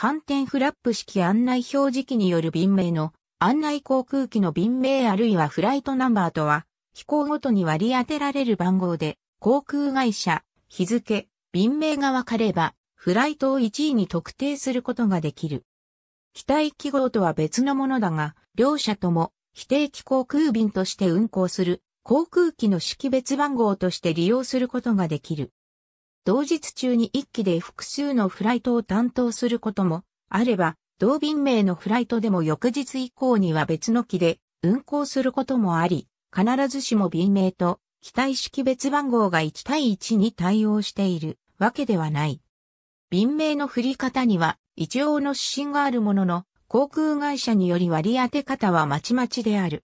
反転フラップ式案内表示器による便名の案内航空機の便名あるいはフライトナンバーとは、飛行ごとに割り当てられる番号で、航空会社、日付、便名が分かれば、フライトを1位に特定することができる。機体記号とは別のものだが、両社とも非定期航空便として運航する航空機の識別番号として利用することができる。同日中に一機で複数のフライトを担当することもあれば、同便名のフライトでも翌日以降には別の機で運航することもあり、必ずしも便名と機体識別番号が1対1に対応しているわけではない。便名の振り方には一応の指針があるものの、航空会社により割り当て方はまちまちである。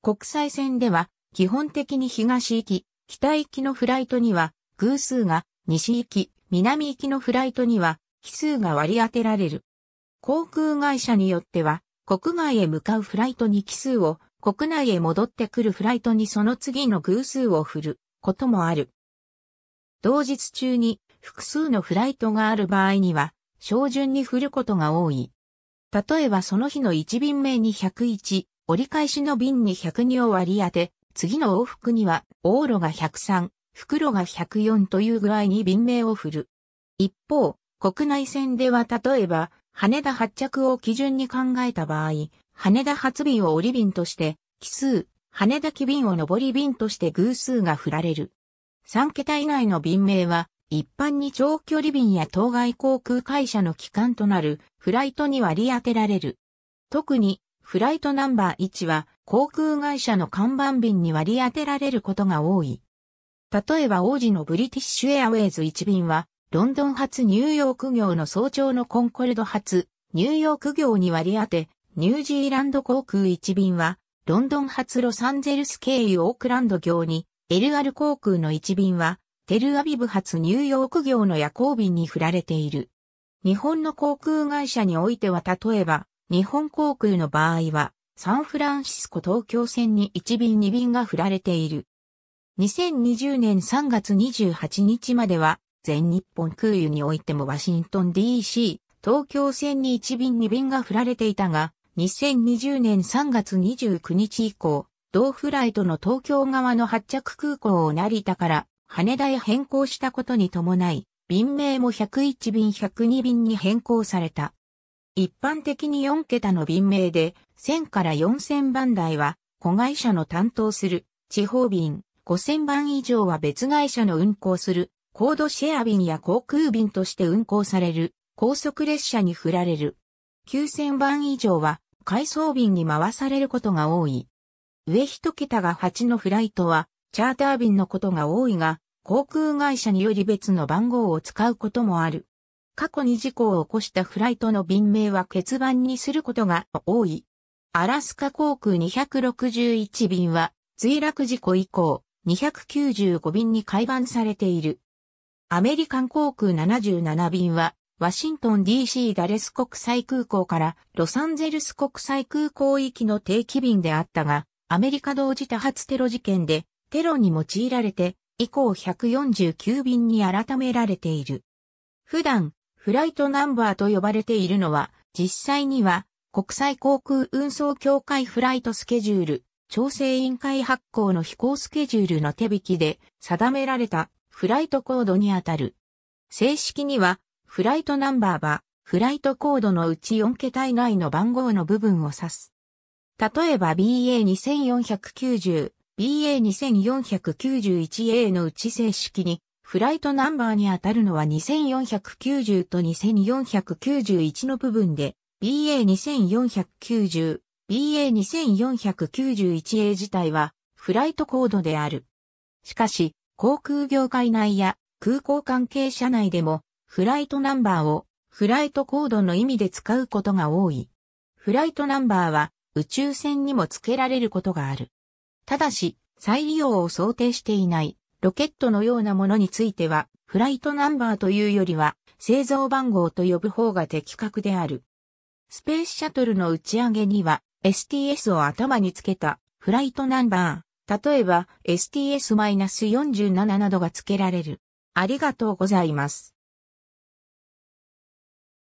国際線では基本的に東行き、北行きのフライトには偶数が西行き、南行きのフライトには、奇数が割り当てられる。航空会社によっては、国外へ向かうフライトに奇数を、国内へ戻ってくるフライトにその次の偶数を振ることもある。同日中に複数のフライトがある場合には、照準に振ることが多い。例えばその日の1便目に101、折り返しの便に102を割り当て、次の往復には、往路が103、袋が104という具合に便名を振る。一方、国内線では例えば、羽田発着を基準に考えた場合、羽田発便を折便として、奇数、羽田機便を上り便として偶数が振られる。3桁以内の便名は、一般に長距離便や当該航空会社の機関となるフライトに割り当てられる。特に、フライトナンバー1は航空会社の看板便に割り当てられることが多い。例えば王子のブリティッシュエアウェイズ1便は、ロンドン発ニューヨーク業の早朝のコンコルド発、ニューヨーク業に割り当て、ニュージーランド航空1便は、ロンドン発ロサンゼルス経由オークランド業に、LR 航空の1便は、テルアビブ発ニューヨーク業の夜行便に振られている。日本の航空会社においては例えば、日本航空の場合は、サンフランシスコ東京線に1便2便が振られている。2020年3月28日までは、全日本空輸においてもワシントン DC、東京線に1便2便が振られていたが、2020年3月29日以降、同フライトの東京側の発着空港を成田から羽田へ変更したことに伴い、便名も101便102便に変更された。一般的に4桁の便名で、1000から4000番台は、子会社の担当する地方便、5000番以上は別会社の運行する、コードシェア便や航空便として運行される、高速列車に振られる。9000番以上は、回送便に回されることが多い。上一桁が8のフライトは、チャーター便のことが多いが、航空会社により別の番号を使うこともある。過去に事故を起こしたフライトの便名は欠番にすることが多い。アラスカ航空261便は、墜落事故以降、295便に改版されている。アメリカン航空77便は、ワシントン DC ダレス国際空港からロサンゼルス国際空港行きの定期便であったが、アメリカ同時多発テロ事件でテロに用いられて、以降149便に改められている。普段、フライトナンバーと呼ばれているのは、実際には国際航空運送協会フライトスケジュール、調整委員会発行の飛行スケジュールの手引きで定められたフライトコードにあたる。正式にはフライトナンバーはフライトコードのうち4桁以内の番号の部分を指す。例えば BA2490、BA2491A のうち正式にフライトナンバーにあたるのは2490と2491の部分で BA2490、BA2491A 自体はフライトコードである。しかし、航空業界内や空港関係者内でもフライトナンバーをフライトコードの意味で使うことが多い。フライトナンバーは宇宙船にも付けられることがある。ただし、再利用を想定していないロケットのようなものについてはフライトナンバーというよりは製造番号と呼ぶ方が的確である。スペースシャトルの打ち上げには STS を頭につけたフライトナンバー、例えば STS-47 などが付けられる。ありがとうございます。